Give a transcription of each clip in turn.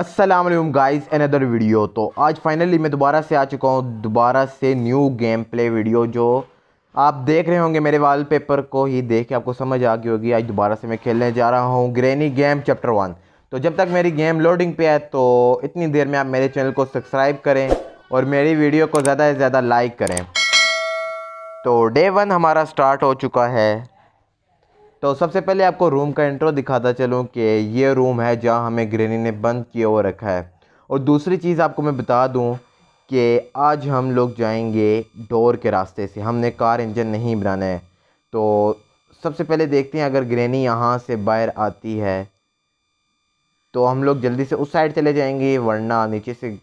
Aslam guys another video तो आज finally मैं दोबारा से आ चुका हूँ दोबारा से न्यू गेम प्ले वीडियो जो आप देख रहे होंगे मेरे वॉलपेपर को ही देख के आपको समझ आ गई होगी आज दोबारा से मैं खेलने जा रहा हूँ ग्रेनी गेम चैप्टर वन तो जब तक मेरी गेम लोडिंग पे है तो इतनी देर में आप मेरे चैनल को सब्सक्राइब करें और मेरी वीडियो को ज़्यादा से ज़्यादा लाइक करें तो डे वन हमारा स्टार्ट हो चुका है तो सबसे पहले आपको रूम का इंट्रो दिखाता चलूँ कि ये रूम है जहाँ हमें ग्रेनी ने बंद किया हुआ रखा है और दूसरी चीज़ आपको मैं बता दूँ कि आज हम लोग जाएंगे डोर के रास्ते से हमने कार इंजन नहीं बनाना है तो सबसे पहले देखते हैं अगर ग्रेनी यहाँ से बाहर आती है तो हम लोग जल्दी से उस साइड चले जाएंगे वरना नीचे से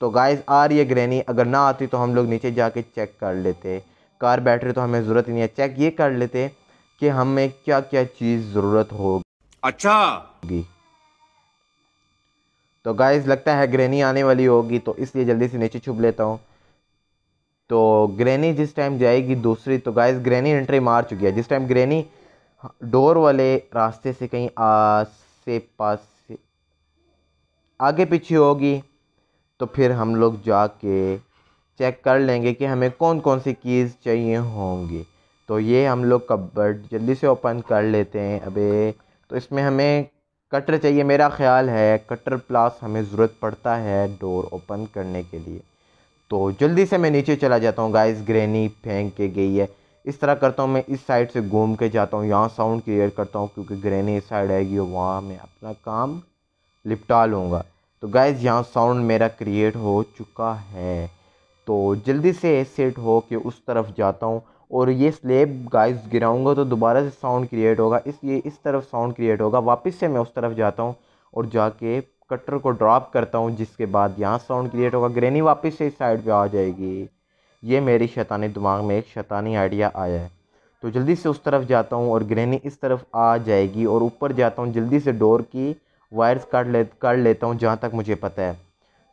तो गाइस आ रही है ग्रेनी अगर ना आती तो हम लोग नीचे जाके चेक कर लेते कार बैटरी तो हमें ज़रूरत ही नहीं है चेक ये कर लेते कि हमें क्या क्या चीज़ ज़रूरत अच्छा। होगी अच्छा तो गाइज लगता है ग्रेनी आने वाली होगी तो इसलिए जल्दी से नीचे छुप लेता हूँ तो ग्रेनी जिस टाइम जाएगी दूसरी तो गाइज ग्रेनी एंट्री मार चुकी है जिस टाइम ग्रेनी डोर वाले रास्ते से कहीं आसे पास से आगे पीछे होगी तो फिर हम लोग जाके चेक कर लेंगे कि हमें कौन कौन सी कीज़ चाहिए होंगी तो ये हम लोग कबर्ड जल्दी से ओपन कर लेते हैं अबे तो इसमें हमें कटर चाहिए मेरा ख्याल है कटर प्लास हमें ज़रूरत पड़ता है डोर ओपन करने के लिए तो जल्दी से मैं नीचे चला जाता हूँ गाइस ग्रेनी फेंक के गई है इस तरह करता हूँ मैं इस साइड से घूम के जाता हूँ यहाँ साउंड क्रिएट करता हूँ क्योंकि ग्रेनी इस साइड आएगी और वहाँ मैं अपना काम लिपटा लूँगा तो गाइज़ यहाँ साउंड मेरा क्रिएट हो चुका है तो जल्दी से सेट हो के उस तरफ जाता हूँ और ये स्लेब गाइस गिराऊंगा तो दोबारा से साउंड क्रिएट होगा इसलिए इस तरफ साउंड क्रिएट होगा वापस से मैं उस तरफ जाता हूँ और जाके कटर को ड्रॉप करता हूँ जिसके बाद यहाँ साउंड क्रिएट होगा ग्रेनी वापस से इस साइड पे आ जाएगी ये मेरी शैतानी दिमाग में एक शैतानी आइडिया आया है तो जल्दी से उस तरफ जाता हूँ और ग्रेनी इस तरफ आ जाएगी और ऊपर जाता हूँ जल्दी से डोर की वायर्स काट ले कर लेता हूँ जहाँ तक मुझे पता है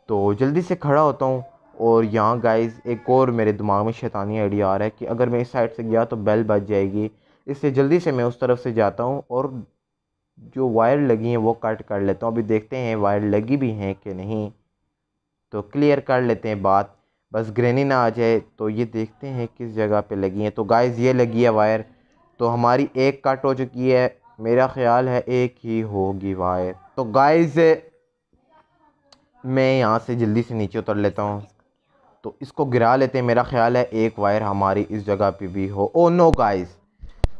तो जल्दी से खड़ा होता हूँ और यहाँ गाइस एक और मेरे दिमाग में शैतानी आइडिया आ रहा है कि अगर मैं इस साइड से गया तो बेल बज जाएगी इससे जल्दी से मैं उस तरफ से जाता हूँ और जो वायर लगी हैं वो कट कर लेता हूँ अभी देखते हैं वायर लगी भी हैं कि नहीं तो क्लियर कर लेते हैं बात बस ग्रेनी ना आ जाए तो ये देखते हैं किस जगह पे लगी हैं तो गाइस ये लगी है वायर तो हमारी एक कट हो चुकी है मेरा ख्याल है एक ही होगी वायर तो गाइस मैं यहाँ से जल्दी से नीचे उतर लेता हूँ तो इसको गिरा लेते हैं मेरा ख्याल है एक वायर हमारी इस जगह पे भी हो ओ नो गाइस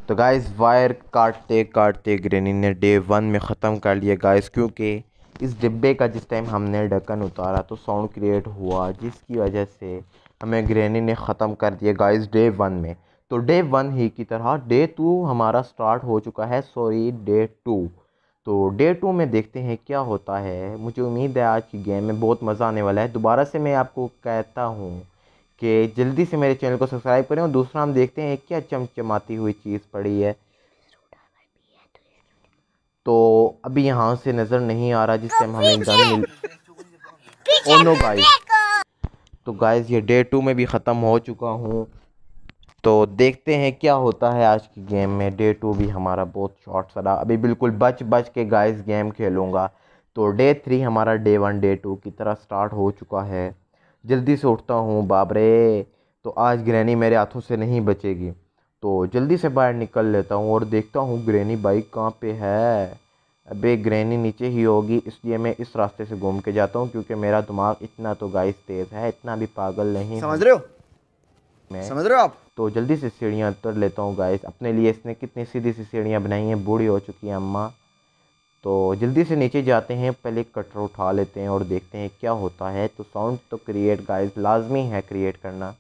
तो गाइस वायर काटते काटते ग्रेनी ने डे वन में ख़त्म कर लिया गाइस क्योंकि इस डिब्बे का जिस टाइम हमने ढक्कन उतारा तो साउंड क्रिएट हुआ जिसकी वजह से हमें ग्रेनी ने ख़त्म कर दिया गाइस डे वन में तो डे वन ही की तरह डे टू हमारा स्टार्ट हो चुका है सॉरी डे टू तो डे टू में देखते हैं क्या होता है मुझे उम्मीद है आज की गेम में बहुत मज़ा आने वाला है दोबारा से मैं आपको कहता हूँ कि जल्दी से मेरे चैनल को सब्सक्राइब करें और दूसरा हम देखते हैं क्या चमचमाती हुई चीज़ पड़ी है तो अभी यहाँ से नज़र नहीं आ रहा जिस टाइम हमें गन मिल ओ नो गाइस तो गाइस ये डे टू में भी ख़त्म हो चुका हूँ तो देखते हैं क्या होता है आज की गेम में डे टू भी हमारा बहुत शॉर्ट सरा अभी बिल्कुल बच बच के गाइस गेम खेलूँगा तो डे थ्री हमारा डे वन डे टू की तरह स्टार्ट हो चुका है जल्दी से उठता हूँ बाबरे तो आज ग्रैनी मेरे हाथों से नहीं बचेगी तो जल्दी से बाहर निकल लेता हूँ और देखता हूँ ग्रैनी बाइक कहाँ पे है अबे ग्रैनी नीचे ही होगी इसलिए मैं इस रास्ते से घूम के जाता हूँ क्योंकि मेरा दिमाग इतना तो गाइस तेज़ है इतना भी पागल नहीं समझ रहे हो मैं समझ रहे हो आप तो जल्दी से सीढ़ियाँ उतर लेता हूँ गाइस अपने लिए इसने कितनी सीधी सी सीढ़ियाँ बनाई हैं बूढ़ी हो चुकी हैं अम्मा तो जल्दी से नीचे जाते हैं पहले कटर उठा लेते हैं और देखते हैं क्या होता है तो साउंड तो क्रिएट गाइस लाजमी है क्रिएट करना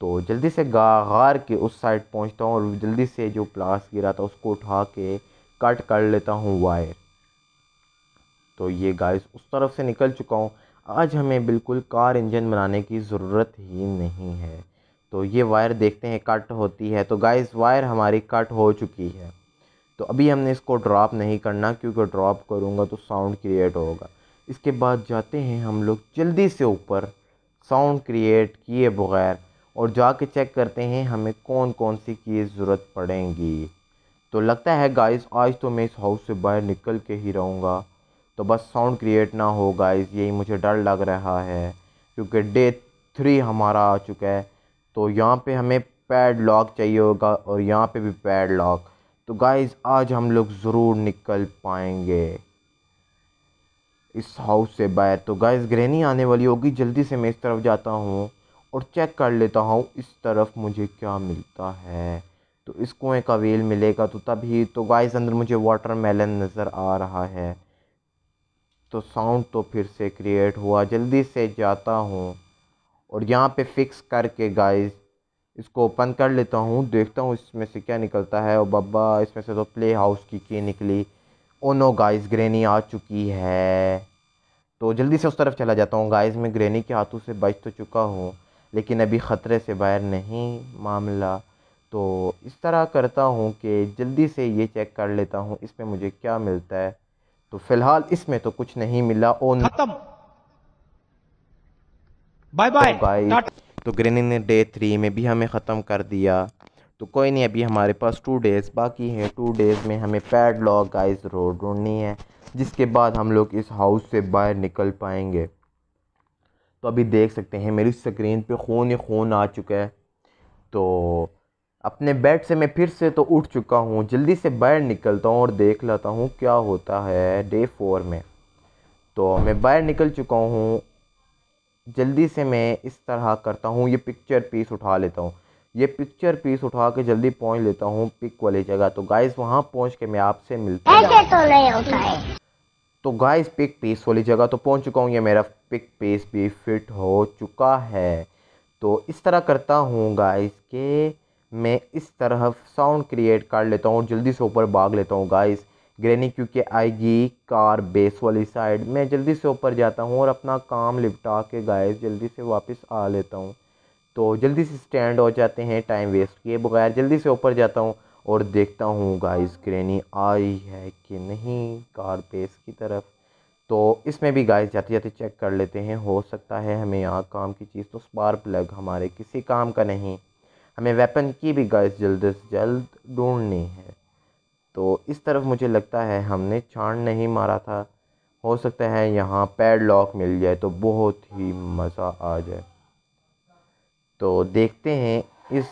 तो जल्दी से गार के उस साइड पहुँचता हूँ और जल्दी से जो प्लास गिरा था उसको उठा के कट कर लेता हूँ वायर तो ये गाइस उस तरफ से निकल चुका हूँ आज हमें बिल्कुल कार इंजन बनाने की ज़रूरत ही नहीं है तो ये वायर देखते हैं कट होती है तो गाइस वायर हमारी कट हो चुकी है तो अभी हमने इसको ड्रॉप नहीं करना क्योंकि ड्रॉप करूँगा तो साउंड क्रिएट होगा इसके बाद जाते हैं हम लोग जल्दी से ऊपर साउंड क्रिएट किए बगैर और जाके चेक करते हैं हमें कौन कौन सी की ज़रूरत पड़ेंगी तो लगता है गाइस आज तो मैं इस हाउस से बाहर निकल के ही रहूँगा तो बस साउंड क्रिएट ना हो गाइस यही मुझे डर लग रहा है क्योंकि डे थ्री हमारा आ चुका है तो यहाँ पे हमें पैड लॉक चाहिए होगा और यहाँ पे भी पैड लॉक तो गाइस आज हम लोग ज़रूर निकल पाएंगे इस हाउस से बाहर तो गाइस ग्रहणी आने वाली होगी जल्दी से मैं इस तरफ जाता हूँ और चेक कर लेता हूँ इस तरफ मुझे क्या मिलता है तो इस कुएँ का वेल मिलेगा तो तभी तो गाइस अंदर मुझे वाटर मेलन नज़र आ रहा है तो साउंड तो फिर से क्रिएट हुआ जल्दी से जाता हूँ और यहाँ पे फिक्स करके गाइस इसको ओपन कर लेता हूँ देखता हूँ इसमें से क्या निकलता है और बब्बा इसमें से तो प्ले हाउस की की निकली ओ नो गाइस ग्रेनी आ चुकी है तो जल्दी से उस तरफ चला जाता हूँ गाइस मैं ग्रेनी के हाथों से बच तो चुका हूँ लेकिन अभी ख़तरे से बाहर नहीं मामला तो इस तरह करता हूँ कि जल्दी से ये चेक कर लेता हूँ इसमें मुझे क्या मिलता है तो फ़िलहाल इसमें तो कुछ नहीं मिला ओ खत्म बाय बाय बाई तो ग्रेनी तो ने डे थ्री में भी हमें ख़त्म कर दिया तो कोई नहीं अभी हमारे पास टू डेज़ बाकी हैं टू डेज़ में हमें पैड लॉक गाइस रोड ढूंढनी है जिसके बाद हम लोग इस हाउस से बाहर निकल पाएंगे तो अभी देख सकते हैं मेरी स्क्रीन पे खून ही खून आ चुका है तो अपने बेड से मैं फिर से तो उठ चुका हूँ जल्दी से बाहर निकलता हूँ और देख लेता हूँ क्या होता है डे फोर में तो मैं बाहर निकल चुका हूँ जल्दी से मैं इस तरह करता हूँ ये पिक्चर पीस उठा लेता हूँ ये पिक्चर पीस उठा के जल्दी पहुँच लेता हूँ पिक वाली जगह तो गाइस वहाँ पहुँच के मैं आपसे मिलता हूँ तो गाइस पिक पीस वाली जगह तो पहुँच चुका हूँ ये मेरा पिक पीस भी फिट हो चुका है तो इस तरह करता हूँ गाइस के मैं इस तरह साउंड क्रिएट कर लेता हूँ जल्दी से ऊपर भाग लेता हूँ गाइज़ ग्रेनी क्योंकि आएगी कार बेस वाली साइड मैं जल्दी से ऊपर जाता हूँ और अपना काम निपटा के गाय जल्दी से वापस आ लेता हूँ तो जल्दी से स्टैंड हो जाते हैं टाइम वेस्ट किए बगैर जल्दी से ऊपर जाता हूँ और देखता हूँ गाइस ग्रेनी आई है कि नहीं कार बेस की तरफ तो इसमें भी गाइस जाते जाते चेक कर लेते हैं हो सकता है हमें यहाँ काम की चीज़ तो स्पार प्लग हमारे किसी काम का नहीं हमें वेपन की भी गाइस जल्द से जल्द ढूंढनी है तो इस तरफ मुझे लगता है हमने छाँड नहीं मारा था हो सकता है यहाँ पैड लॉक मिल जाए तो बहुत ही मज़ा आ जाए तो देखते हैं इस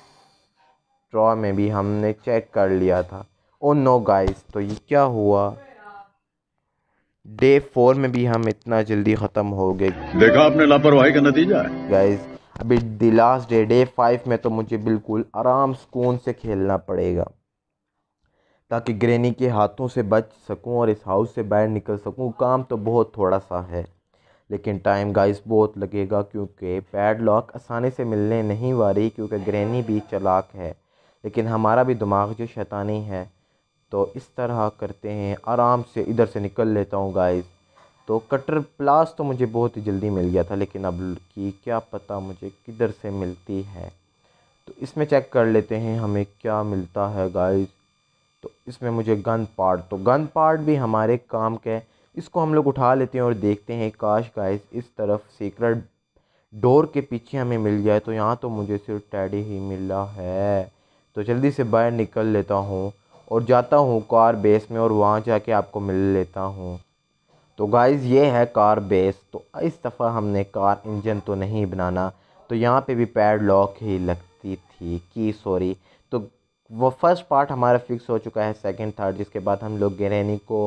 ड्रॉ में भी हमने चेक कर लिया था ओ नो गाइस तो ये क्या हुआ डे फोर में भी हम इतना जल्दी ख़त्म हो गए देखा आपने लापरवाही का नतीजा गाइस अभी the last day day five में तो मुझे बिल्कुल आराम सुकून से खेलना पड़ेगा ताकि ग्रेनी के हाथों से बच सकूं और इस हाउस से बाहर निकल सकूं काम तो बहुत थोड़ा सा है लेकिन टाइम गाइस बहुत लगेगा क्योंकि पैड लॉक आसानी से मिलने नहीं वाली क्योंकि ग्रेनी भी चलाक है लेकिन हमारा भी दिमाग जो शैतानी है तो इस तरह करते हैं आराम से इधर से निकल लेता हूँ गाइस तो कटर प्लास तो मुझे बहुत ही जल्दी मिल गया था लेकिन अब की क्या पता मुझे किधर से मिलती है तो इसमें चेक कर लेते हैं हमें क्या मिलता है गाइस तो इसमें मुझे गन पार्ट तो गन पार्ट भी हमारे काम का है इसको हम लोग उठा लेते हैं और देखते हैं काश गाइस इस तरफ सीक्रेट डोर के पीछे हमें मिल जाए तो यहाँ तो मुझे सिर्फ टैडी ही मिला है तो जल्दी से बाहर निकल लेता हूँ और जाता हूँ कार बेस में और वहाँ जाके आपको मिल लेता हूँ तो गाइज़ ये है कार बेस तो इस दफ़ा हमने कार इंजन तो नहीं बनाना तो यहाँ पे भी पैड लॉक ही लगती थी की सॉरी वो फर्स्ट पार्ट हमारा फिक्स हो चुका है सेकंड थर्ड जिसके बाद हम लोग गिरेनी को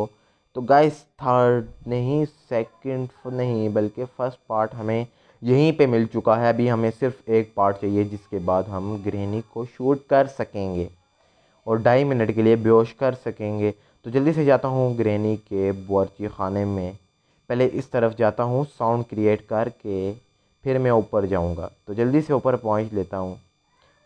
तो गाइस थर्ड नहीं सेकंड नहीं बल्कि फर्स्ट पार्ट हमें यहीं पे मिल चुका है अभी हमें सिर्फ एक पार्ट चाहिए जिसके बाद हम ग्रहणी को शूट कर सकेंगे और ढाई मिनट के लिए बेहोश कर सकेंगे तो जल्दी से जाता हूँ ग्रहणी के बोरची खाने में पहले इस तरफ जाता हूँ साउंड क्रिएट करके फिर मैं ऊपर जाऊँगा तो जल्दी से ऊपर पहुँच लेता हूँ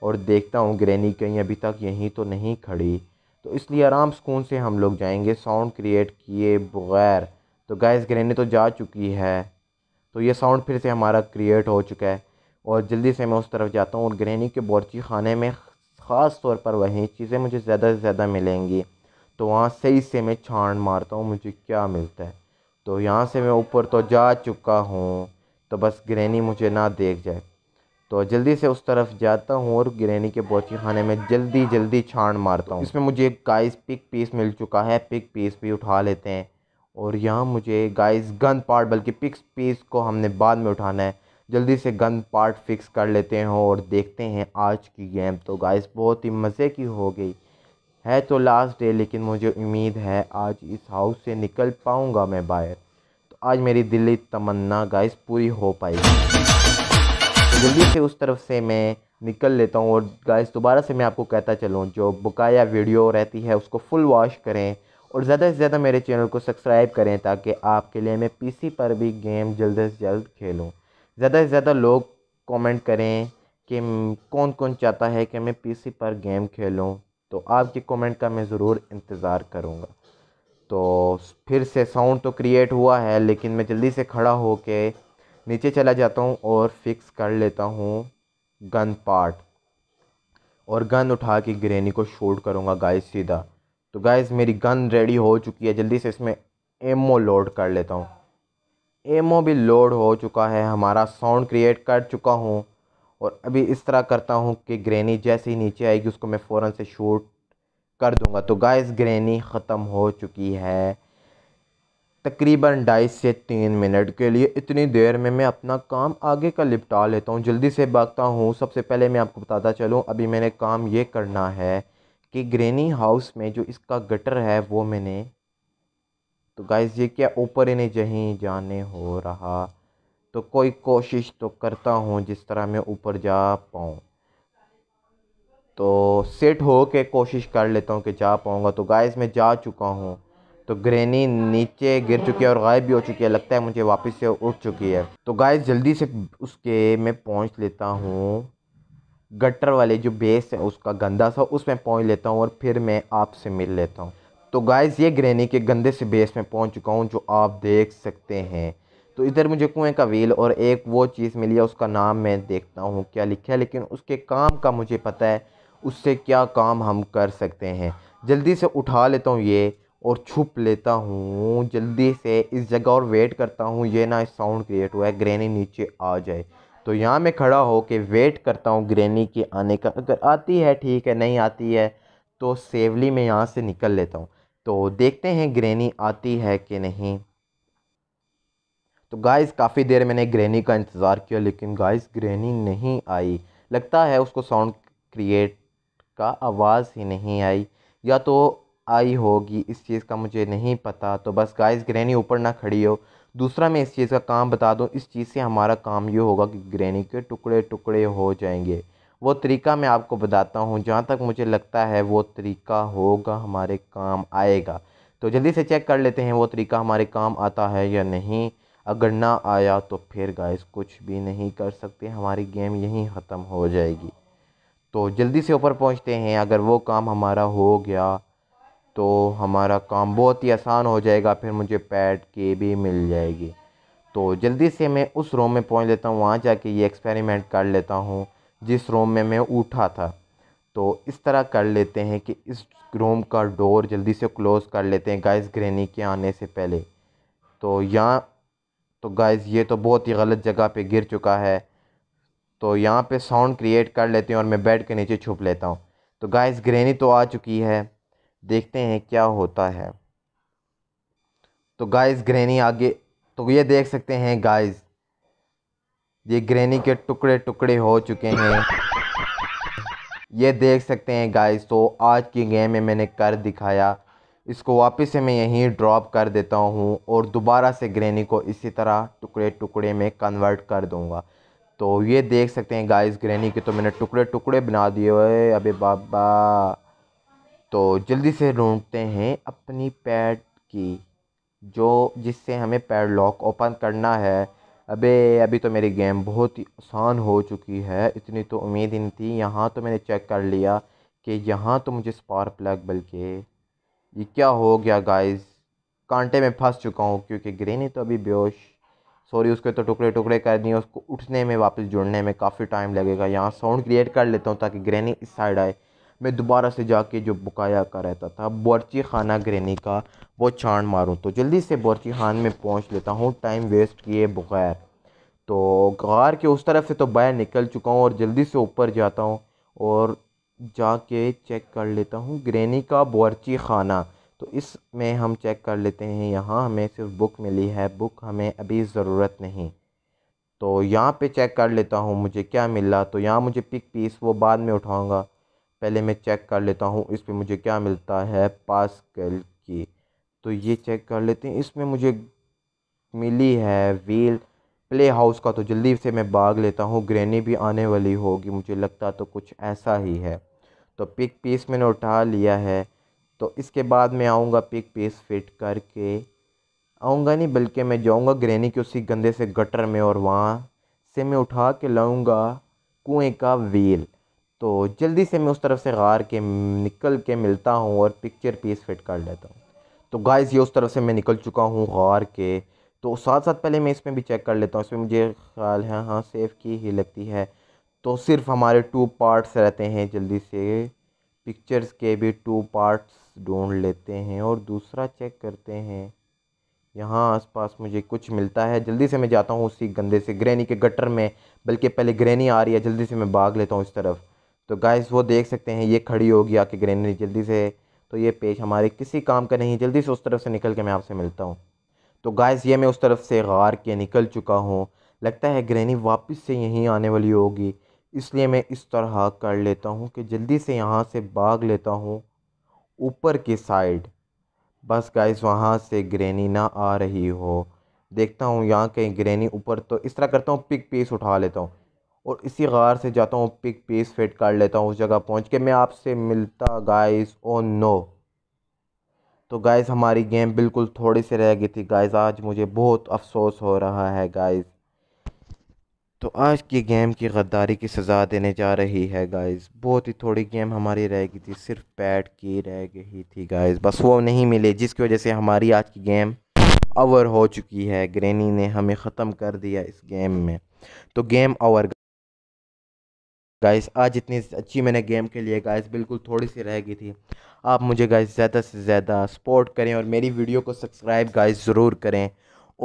और देखता हूँ ग्रैनी कहीं अभी तक यहीं तो नहीं खड़ी तो इसलिए आराम सुकून से हम लोग जाएंगे साउंड क्रिएट किए बगैर तो गैस ग्रैनी तो जा चुकी है तो ये साउंड फिर से हमारा क्रिएट हो चुका है और जल्दी से मैं उस तरफ जाता हूँ और ग्रैनी के बोर्ची खाने में ख़ास तौर पर वही चीज़ें मुझे ज़्यादा से ज़्यादा मिलेंगी तो वहाँ सही से मैं छान मारता हूँ मुझे क्या मिलता है तो यहाँ से मैं ऊपर तो जा चुका हूँ तो बस ग्रैनी मुझे ना देख जाए तो जल्दी से उस तरफ जाता हूँ और गिरहनी के बोची खाने में जल्दी जल्दी छान मारता हूँ इसमें मुझे गाइस पिक पीस मिल चुका है पिक पीस भी उठा लेते हैं और यहाँ मुझे गाइस गन पार्ट बल्कि पिक्स पीस को हमने बाद में उठाना है जल्दी से गन पार्ट फिक्स कर लेते हैं और देखते हैं आज की गेम तो गाइस बहुत ही मज़े की हो गई है तो लास्ट डे लेकिन मुझे उम्मीद है आज इस हाउस से निकल पाऊँगा मैं बाहर तो आज मेरी दिल्ली तमन्ना गाइस पूरी हो पाएगी जल्दी से उस तरफ से मैं निकल लेता हूँ और गाइस दोबारा से मैं आपको कहता चलूँ जो बकाया वीडियो रहती है उसको फुल वॉश करें और ज़्यादा से ज़्यादा मेरे चैनल को सब्सक्राइब करें ताकि आपके लिए मैं पी पर भी गेम जल्द से जल्द खेलूँ ज़्यादा से ज़्यादा लोग कॉमेंट करें कि कौन कौन चाहता है कि मैं पी पर गेम खेलूँ तो आपके कमेंट का मैं ज़रूर इंतज़ार करूंगा तो फिर से साउंड तो क्रिएट हुआ है लेकिन मैं जल्दी से खड़ा हो के नीचे चला जाता हूँ और फिक्स कर लेता हूँ गन पार्ट और गन उठा के ग्रेनी को शूट करूँगा गाइस सीधा तो गाइस मेरी गन रेडी हो चुकी है जल्दी से इसमें एमओ लोड कर लेता हूँ एमओ भी लोड हो चुका है हमारा साउंड क्रिएट कर चुका हूँ और अभी इस तरह करता हूँ कि ग्रेनी जैसे ही नीचे आएगी उसको मैं फ़ौर से शूट कर दूँगा तो गाइस ग्रेनी ख़त्म हो चुकी है तकरीबन ढाई से तीन मिनट के लिए इतनी देर में मैं अपना काम आगे का निपटा लेता हूँ जल्दी से भागता हूँ सबसे पहले मैं आपको बताता चलूँ अभी मैंने काम ये करना है कि ग्रेनी हाउस में जो इसका गटर है वो मैंने तो गाइज ये क्या ऊपर ही नहीं जहीं जाने हो रहा तो कोई कोशिश तो करता हूँ जिस तरह मैं ऊपर जा पाऊँ तो सेट हो के कोशिश कर लेता हूँ कि जा पाऊँगा तो गाइज मैं जा चुका हूँ तो ग्रेनी नीचे गिर चुकी है और गायब भी हो चुकी है लगता है मुझे वापस से उठ चुकी है तो गाय जल्दी से उसके मैं पहुँच लेता हूँ गटर वाले जो बेस है उसका गंदा सा उसमें पहुँच लेता हूँ और फिर मैं आपसे मिल लेता हूँ तो गाय ये ग्रेनी के गंदे से बेस में पहुंच चुका हूँ जो आप देख सकते हैं तो इधर मुझे कुएं का व्हील और एक वो चीज़ मिली है उसका नाम मैं देखता हूँ क्या लिखा है लेकिन उसके काम का मुझे पता है उससे क्या काम हम कर सकते हैं जल्दी से उठा लेता हूँ ये और छुप लेता हूँ जल्दी से इस जगह और वेट करता हूँ ये ना साउंड क्रिएट हुआ है ग्रैनी नीचे आ जाए तो यहाँ मैं खड़ा हो के वेट करता हूँ ग्रैनी के आने का अगर आती है ठीक है नहीं आती है तो सेवली मैं यहाँ से निकल लेता हूँ तो देखते हैं ग्रैनी आती है कि नहीं तो गाइस काफ़ी देर मैंने ग्रैनी का इंतज़ार किया लेकिन गाइस ग्रैनी नहीं आई लगता है उसको साउंड क्रिएट का आवाज़ ही नहीं आई या तो आई होगी इस चीज़ का मुझे नहीं पता तो बस गाइस ग्रैनी ऊपर ना खड़ी हो दूसरा मैं इस चीज़ का काम बता दूँ इस चीज़ से हमारा काम ये होगा कि ग्रैनी के टुकड़े टुकड़े हो जाएंगे वो तरीका मैं आपको बताता हूँ जहाँ तक मुझे लगता है वो तरीका होगा हमारे काम आएगा तो जल्दी से चेक कर लेते हैं वो तरीका हमारे काम आता है या नहीं अगर ना आया तो फिर गाइस कुछ भी नहीं कर सकते हमारी गेम यहीं ख़त्म हो जाएगी तो जल्दी से ऊपर पहुंचते हैं अगर वो काम हमारा हो गया तो हमारा काम बहुत ही आसान हो जाएगा फिर मुझे पैड के भी मिल जाएगी तो जल्दी से मैं उस रूम में पहुंच लेता हूँ वहाँ जाके ये एक्सपेरिमेंट कर लेता हूँ जिस रूम में मैं उठा था तो इस तरह कर लेते हैं कि इस रूम का डोर जल्दी से क्लोज़ कर लेते हैं गाइस ग्रेनी के आने से पहले तो यहाँ तो गाइस ये तो बहुत ही गलत जगह पे गिर चुका है तो यहाँ पे साउंड क्रिएट कर लेते हैं और मैं बेड के नीचे छुप लेता हूँ तो गाइस ग्रेनी तो आ चुकी है देखते हैं क्या होता है तो गाइस ग्रैनी आगे तो ये देख सकते हैं गाइस ये ग्रैनी के टुकड़े टुकड़े हो चुके हैं ये देख सकते हैं गाइस तो आज की गेम में मैंने कर दिखाया इसको वापस से मैं यहीं ड्रॉप कर देता हूँ और दोबारा से ग्रेनी को इसी तरह टुकड़े टुकड़े में कन्वर्ट कर दूँगा तो ये देख सकते हैं गाइस ग्रेनी के तो मैंने टुकड़े टुकड़े बना दिए अबे बाबा तो जल्दी से ढूँढते हैं अपनी पैड की जो जिससे हमें पैड लॉक ओपन करना है अबे अभी तो मेरी गेम बहुत ही आसान हो चुकी है इतनी तो उम्मीद ही नहीं थी यहाँ तो मैंने चेक कर लिया कि यहाँ तो मुझे स्पार्क प्लग बल्कि ये क्या हो गया गाइस कांटे में फंस चुका हूँ क्योंकि ग्रेनी तो अभी बेहोश सॉरी उसके तो टुकड़े टुकड़े कर दिए उसको उठने में वापस जुड़ने में काफ़ी टाइम लगेगा यहाँ साउंड क्रिएट कर लेता हूँ ताकि ग्रेनी इस साइड आए मैं दोबारा से जाके जो बुकाया का रहता था बोरची खाना ग्रेनी का वो छाण मारूँ तो जल्दी से बोरची खान में पहुँच लेता हूँ टाइम वेस्ट किए बगैर तो ग़ार के उस तरफ से तो बाहर निकल चुका हूँ और जल्दी से ऊपर जाता हूँ और जाके चेक कर लेता हूँ ग्रेनी का बोरची खाना तो इसमें हम चेक कर लेते हैं यहाँ हमें सिर्फ बुक मिली है बुक हमें अभी ज़रूरत नहीं तो यहाँ पे चेक कर लेता हूँ मुझे क्या मिला तो यहाँ मुझे पिक पीस वो बाद में उठाऊँगा पहले मैं चेक कर लेता हूँ इस पर मुझे क्या मिलता है पास्कल की तो ये चेक कर लेते हैं इसमें मुझे मिली है व्हील प्ले हाउस का तो जल्दी से मैं भाग लेता हूँ ग्रेनी भी आने वाली होगी मुझे लगता तो कुछ ऐसा ही है तो पिक पीस मैंने उठा लिया है तो इसके बाद मैं आऊँगा पिक पीस फिट करके आऊँगा नहीं बल्कि मैं जाऊँगा ग्रेनी के उसी गंदे से गटर में और वहाँ से मैं उठा के लाऊँगा कुएँ का व्हील तो जल्दी से मैं उस तरफ से गार के निकल के मिलता हूँ और पिक्चर पीस फिट कर लेता हूँ तो गाइस ये उस तरफ से मैं निकल चुका हूँ गार के तो साथ साथ पहले मैं इसमें भी चेक कर लेता हूँ इसमें मुझे ख्याल है हाँ सेफ की ही लगती है तो सिर्फ हमारे टू पार्ट्स रहते हैं जल्दी से पिक्चर्स के भी टू पार्ट्स ढूंढ लेते हैं और दूसरा चेक करते हैं यहाँ आसपास मुझे कुछ मिलता है जल्दी से मैं जाता हूँ उसी गंदे से ग्रैनी के गटर में बल्कि पहले ग्रैनी आ रही है जल्दी से मैं भाग लेता हूँ इस तरफ तो गाइस वो देख सकते हैं ये खड़ी होगी आके ग्रेनरी जल्दी से तो ये पेज हमारे किसी काम का नहीं जल्दी से उस तरफ से निकल के मैं आपसे मिलता हूँ तो गाइस ये मैं उस तरफ से गार के निकल चुका हूँ लगता है ग्रेनी वापस से यहीं आने वाली होगी इसलिए मैं इस तरह कर लेता हूँ कि जल्दी से यहाँ से भाग लेता हूँ ऊपर की साइड बस गाइस वहाँ से ग्रेनी ना आ रही हो देखता हूँ यहाँ कहीं ग्रेनी ऊपर तो इस तरह करता हूँ पिक पीस उठा लेता हूँ और इसी गार से जाता हूँ पिक पीस फिट कर लेता हूँ उस जगह पहुँच के मैं आपसे मिलता गाइस ओ नो तो गाइस हमारी गेम बिल्कुल थोड़ी सी रह गई थी गाइस आज मुझे बहुत अफसोस हो रहा है गाइस तो आज की गेम की गद्दारी की सज़ा देने जा रही है गाइस बहुत ही थोड़ी गेम हमारी रह गई थी सिर्फ पैड की रह गई थी गाइस बस वो नहीं मिले जिसकी वजह से हमारी आज की गेम ओवर हो चुकी है ग्रेनी ने हमें ख़त्म कर दिया इस गेम में तो गेम ओवर गाइस आज इतनी अच्छी मैंने गेम खेली लिए गाइस बिल्कुल थोड़ी सी रह गई थी आप मुझे गाइस ज़्यादा से ज़्यादा सपोर्ट करें और मेरी वीडियो को सब्सक्राइब गाइस ज़रूर करें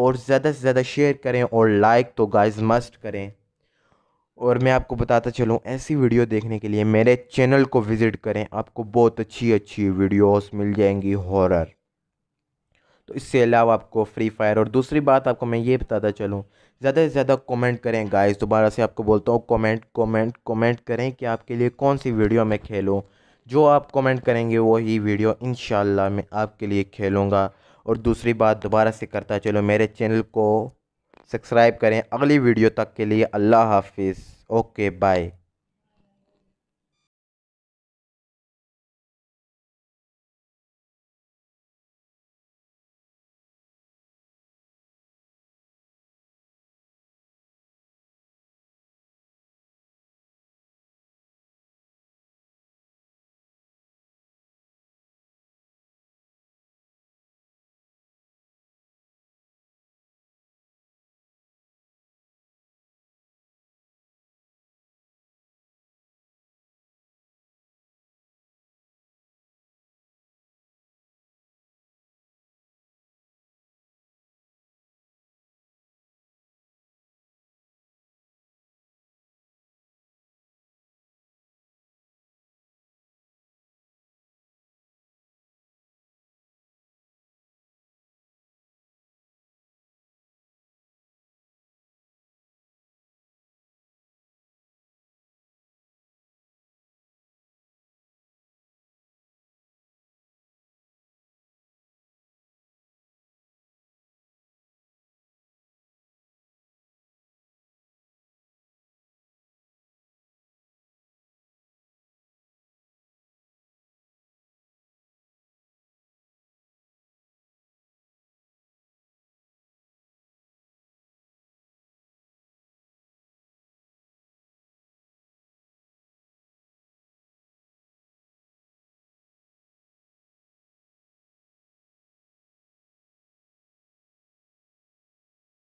और ज़्यादा से ज़्यादा शेयर करें और लाइक तो गाइस मस्ट करें और मैं आपको बताता चलूँ ऐसी वीडियो देखने के लिए मेरे चैनल को विज़िट करें आपको बहुत अच्छी अच्छी वीडियोज़ मिल जाएंगी हॉरर तो इससे अलावा आपको फ्री फायर और दूसरी बात आपको मैं ये बताता चलूँ ज़्यादा से ज़्यादा कमेंट करें गाइस दोबारा से आपको बोलता हूँ कमेंट कमेंट कमेंट करें कि आपके लिए कौन सी वीडियो मैं खेलूँ जो आप कमेंट करेंगे वही वीडियो इन मैं आपके लिए खेलूँगा और दूसरी बात दोबारा से करता चलो मेरे चैनल को सब्सक्राइब करें अगली वीडियो तक के लिए अल्लाह हाफिज़ ओके बाय